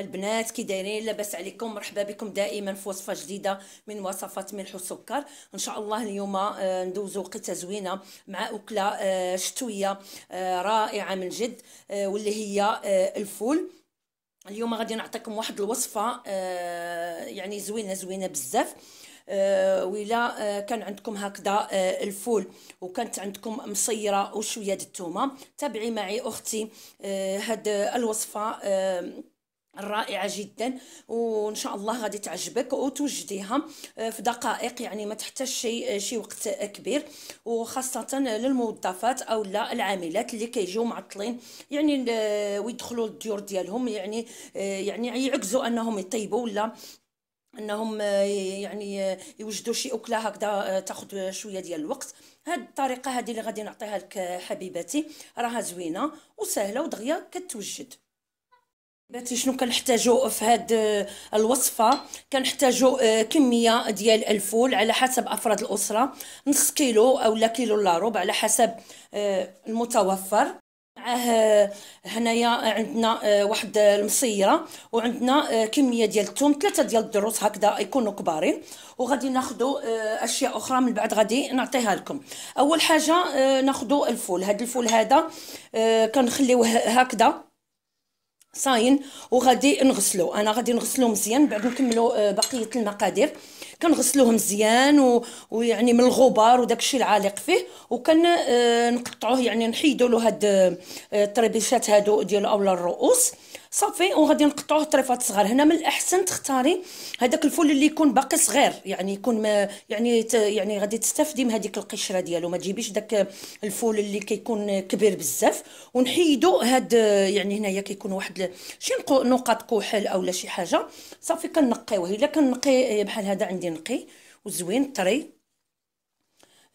البنات كي دايرين لاباس عليكم مرحبا بكم دائما في وصفه جديده من وصفات ملح وسكر ان شاء الله اليوم آه، ندوزو وقيته زوينه مع اكله آه، شتويه آه، رائعه من جد واللي هي الفول اليوم غادي نعطيكم واحد الوصفه يعني زوينه زوينه بزاف آه ولا كان عندكم هكذا الفول وكانت عندكم مصيره وشويه د الثومه تابعي معي اختي هاد الوصفه رائعه جدا وان شاء الله غادي تعجبك وتوجديها آه، في دقائق يعني ما تحتاج شي آه، شي وقت كبير وخاصه للموظفات او لا العاملات اللي كيجيو معطلين يعني ويدخلوا الديور ديالهم يعني آه، يعني يعجزوا انهم يطيبوا ولا انهم يعني يوجدوا شي اكله هكذا تاخذ شويه ديال الوقت هاد الطريقه هذه اللي غادي نعطيها لك حبيبتي راها زوينه وسهله ودغيا كتوجد باتي شنو كنحتاجو في هاد آه، الوصفه كنحتاجو آه، كميه ديال الفول على حسب افراد الاسره نص كيلو اولا كيلو لا ربع على حسب آه، المتوفر معاه هنايا عندنا واحد المصيره وعندنا كميه ديال الثوم ثلاثه ديال الدروس هكذا يكونوا كبارين وغادي ناخذوا اشياء اخرى من بعد غادي نعطيها لكم اول حاجه ناخذوا الفول هاد الفول هذا كنخليوه هكذا صاين وغادي نغسلو انا غادي نغسلو مزيان بعد نكملو آه، بقيه المقادير كنغسلوه مزيان و... ويعني من الغبار وداك الشيء العالق فيه وكان آه، نقطعوه يعني نحيدوا له هاد آه، الطريبيشات هادو ديال اولا الرؤوس صافي وغادي نقطعوه طريفات صغار هنا من الاحسن تختاري هذاك الفول اللي يكون باقي صغير يعني يكون ما يعني ت... يعني غادي تستافدي من هذيك القشره ديالو ما تجيبيش داك الفول اللي كيكون كبير بزاف ونحيدو هاد آه، يعني هنايا كيكون واحد شي نقاط كحل اولا شي حاجه صافي كنقيوه الا كنقي بحال هذا عندي اللي نقي وزوين طري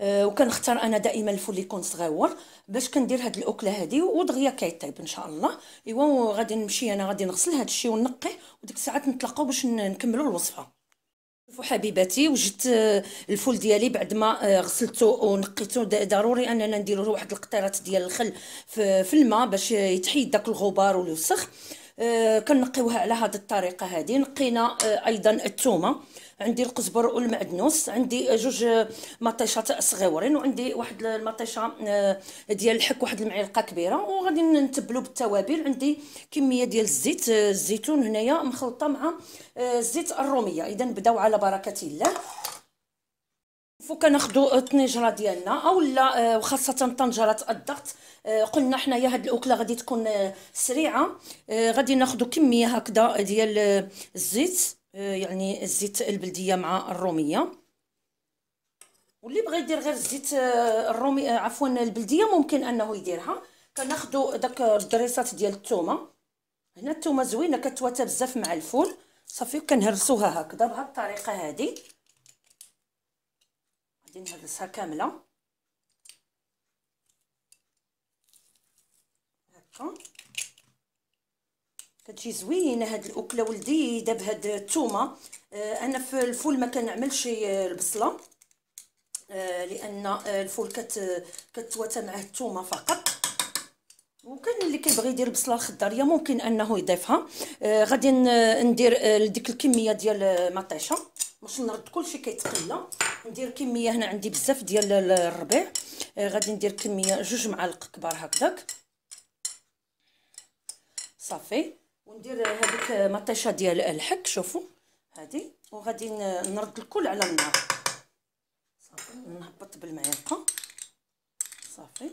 آه، وكنختار انا دائما الفول يكون صغيور باش كندير هاد الاكله هادي ودغيا كيطيب ان شاء الله ايوا غادي نمشي انا غادي نغسل هاد الشيء ونقيه وديك الساعات نتلاقاو باش نكملوا الوصفه شوفوا حبيباتي وجدت آه، الفول ديالي بعد ما آه، غسلته ونقيته ضروري اننا نديروا واحد القطيرات ديال الخل في الماء باش يتحيد داك الغبار والوسخ آه، كنقيوها على هذه الطريقه هذه نقينا آه، ايضا الثومه عندي القزبر والمعدنوس عندي آه، جوج مطيشات صغيورين وعندي واحد المطيشه ديال الحك واحد المعلقه كبيره وغادي نتبلو بالتوابل عندي كميه ديال الزيت الزيتون هنايا مخلطه مع زيت الروميه اذا بداو على بركه الله فو كناخذوا الطنجره ديالنا اولا آه، وخاصه طنجره الضغط آه، قلنا حنايا هاد الاكله غادي تكون آه، سريعه غادي ناخذوا كميه هكذا ديال الزيت يعني الزيت البلديه مع الروميه واللي بغى يدير غير الزيت الرومي عفوا البلديه ممكن انه يديرها كناخذوا داك الدريسات ديال الثومه هنا الثومه زوينه كتواتى بزاف مع الفول صافي كنهرسوها هكذا بهاد الطريقه هذه غادي نهرسها كامله هكا كتجي زوينه هاد الاكله ولديده بهاد الثومه آه انا في الفول ما كنعملش البصله آه لان الفول كت كتواتى معاه الثومه فقط وكان اللي كيبغي يدير البصله الخضريه ممكن انه يضيفها آه غادي ندير آه، ديك الكميه ديال المطيشه باش نرد كلشي كيتقلى ندير كميه هنا عندي بزاف ديال الربيع آه، غادي ندير كميه جوج معالق كبار هكذاك صافي وندير هذيك مطيشه ديال الحك شوفوا هذه وغادي نرد الكل على النار صافي نهبط بالمعلقه صافي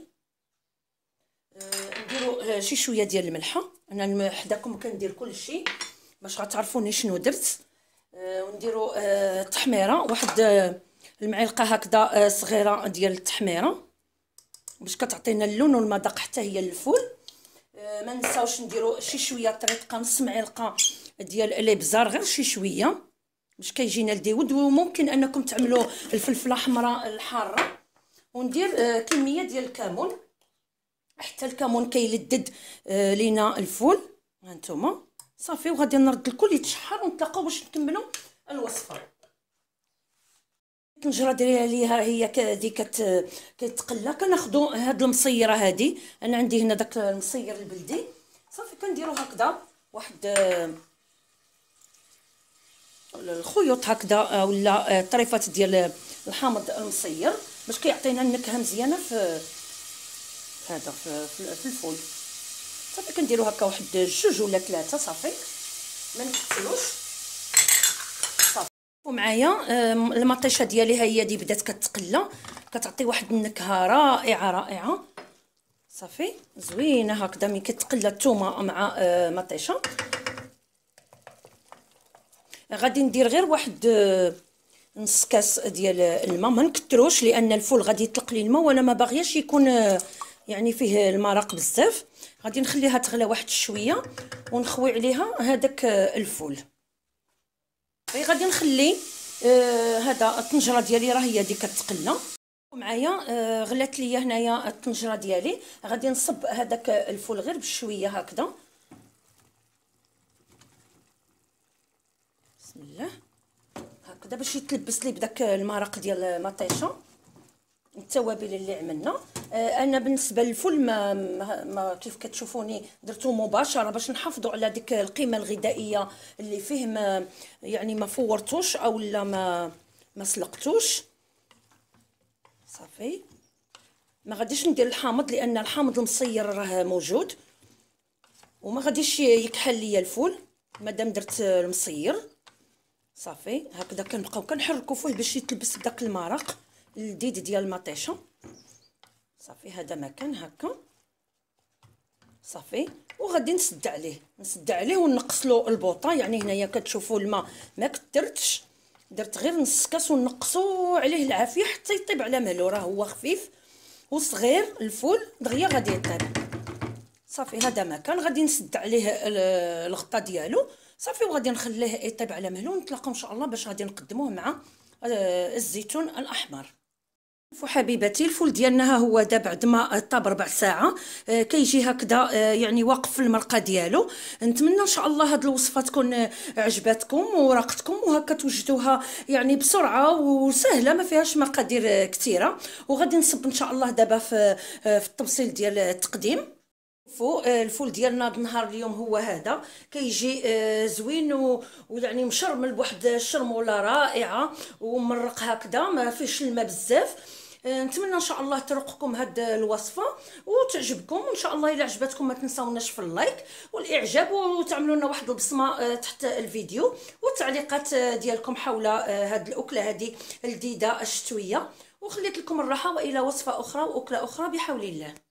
أه, آه، شي شويه ديال الملحه انا حداكم كندير كل شيء باش غتعرفوني شنو درت أه ونديروا أه تحميره واحد آه، المعلقه هكذا آه، صغيره ديال التحميره باش كتعطينا اللون والمذاق حتى هي الفول آه، ما نساوش نديرو شي شويه طريقه نص معلقه ديال الابزار غير شي شويه باش كيجينا الديود وممكن انكم تعملوا الفلفله حمراء الحاره وندير آه، كميه ديال الكمون حتى الكمون كيلدد لينا الفول هانتوما صافي وغادي نرد الكل يتشحر ونتلاقاو باش نكملوا الوصفه الطنجره ديالها ليها هي كذي كت كتقلى كناخدو هاد المصيره هادي انا عندي هنا داك المصير البلدي صافي كنديرو هكذا واحد الخيوط هكذا ولا طريفات ديال الحامض المصير باش كيعطينا النكهه مزيانه في هذا في, الفول صافي كنديرو هكا واحد جوج ولا ثلاثه صافي ما نكتلوش ومعايا المطيشه ديالي ها هي دي بدات كتقلى كتعطي واحد النكهه رائعه رائعه صافي زوينه هكذا ملي كتقلى الثومه مع آه، مطيشه غادي ندير غير واحد آه، نص كاس ديال الماء ما نكثروش لان الفول غادي يطلق لي الماء وانا ما باغياش يكون آه، يعني فيه المرق بزاف غادي نخليها تغلى واحد شويه ونخوي عليها هذاك الفول غي غادي نخلي آه، هذا آه الطنجره ديالي راه هي دي كتقلى معايا آه غلات ليا هنايا الطنجره ديالي غادي نصب هذاك الفول غير بشويه هكذا بسم الله هكذا باش يتلبس لي بداك المرق ديال مطيشه التوابل اللي عملنا آه، انا بالنسبه للفول ما, ما كيف كتشوفوني درتو مباشره باش نحافظوا على ديك القيمه الغذائيه اللي فيه ما يعني ما فورتوش او لا ما ما سلقتوش صافي ما غاديش ندير الحامض لان الحامض المصير راه موجود وما غاديش يكحل ليا الفول مادام درت المصير صافي هكذا كنبقاو كنحركو فيه باش يتلبس بداك المرق الديد ديال مطيشه صافي هذا مكان هكا صافي وغادي نسد عليه نسد عليه ونقص له البوطه يعني هنايا كتشوفوا الماء ما كثرتش درت غير نص كاس ونقصوا عليه العافيه حتى يطيب على مهلو راه هو خفيف وصغير الفول دغيا غادي يطيب صافي هذا مكان غادي نسد عليه الغطا ديالو صافي وغادي نخليه يطيب على مهلو ونتلاقاو ان شاء الله باش غادي نقدموه مع آه، الزيتون الاحمر شوفوا الفول ديالنا ها هو دا بعد ما طاب ربع ساعه آه كيجي هكذا آه يعني واقف في المرقه ديالو نتمنى ان شاء الله هاد الوصفه تكون آه عجباتكم وراقتكم وهكا توجدوها يعني بسرعه وسهله ما فيهاش مقادير آه، كثيره وغادي نصب ان شاء الله دابا في آه، في التبصيل ديال التقديم فوق آه، الفول ديالنا بنهار اليوم هو هذا كيجي زوين ويعني مشرمل بواحد الشرموله رائعه ومرق هكذا ما فيهش الماء بزاف نتمنى ان شاء الله ترقكم هاد الوصفه وتعجبكم وان شاء الله الا عجبتكم ما تنساوناش في اللايك والاعجاب وتعملوا لنا واحد البصمه آه، تحت الفيديو والتعليقات آه، ديالكم حول آه، هاد الاكله هذه الجديده الشتويه وخليت لكم الراحه والى وصفه اخرى واكله اخرى بحول الله